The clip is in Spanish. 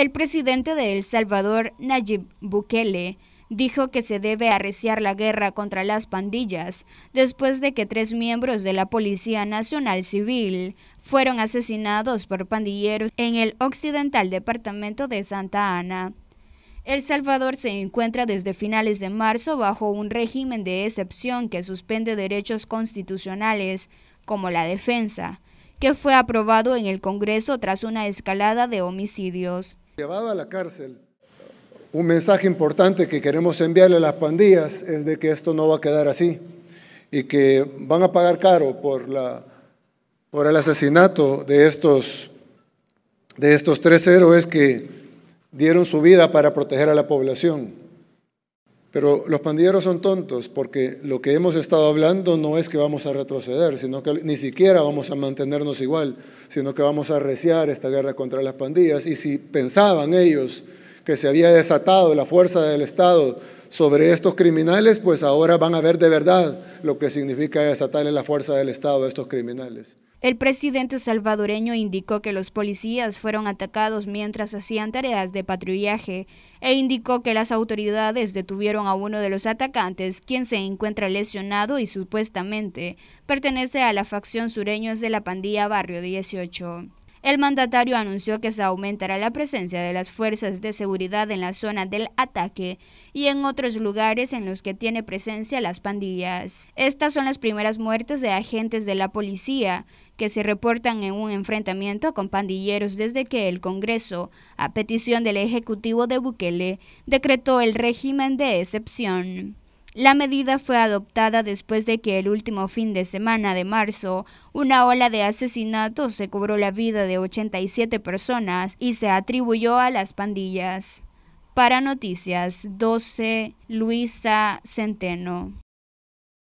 El presidente de El Salvador, Nayib Bukele, dijo que se debe arreciar la guerra contra las pandillas después de que tres miembros de la Policía Nacional Civil fueron asesinados por pandilleros en el occidental departamento de Santa Ana. El Salvador se encuentra desde finales de marzo bajo un régimen de excepción que suspende derechos constitucionales como la defensa, que fue aprobado en el Congreso tras una escalada de homicidios llevado a la cárcel. Un mensaje importante que queremos enviarle a las pandillas es de que esto no va a quedar así y que van a pagar caro por, el asesinato de estos, de estos tres héroes que dieron su vida para proteger a la población. Pero los pandilleros son tontos porque lo que hemos estado hablando no es que vamos a retroceder, sino que ni siquiera vamos a mantenernos igual, sino que vamos a arreciar esta guerra contra las pandillas. Y si pensaban ellos que se había desatado la fuerza del Estado sobre estos criminales, pues ahora van a ver de verdad lo que significa desatarle la fuerza del Estado a estos criminales. El presidente salvadoreño indicó que los policías fueron atacados mientras hacían tareas de patrullaje e indicó que las autoridades detuvieron a uno de los atacantes, quien se encuentra lesionado y supuestamente pertenece a la facción sureños de la pandilla Barrio 18. El mandatario anunció que se aumentará la presencia de las fuerzas de seguridad en la zona del ataque y en otros lugares en los que tiene presencia las pandillas. Estas son las primeras muertes de agentes de la policía que se reportan en un enfrentamiento con pandilleros desde que el Congreso, a petición del Ejecutivo de Bukele, decretó el régimen de excepción. La medida fue adoptada después de que el último fin de semana de marzo, una ola de asesinatos se cobró la vida de 87 personas y se atribuyó a las pandillas. Para Noticias 12, Luisa Centeno.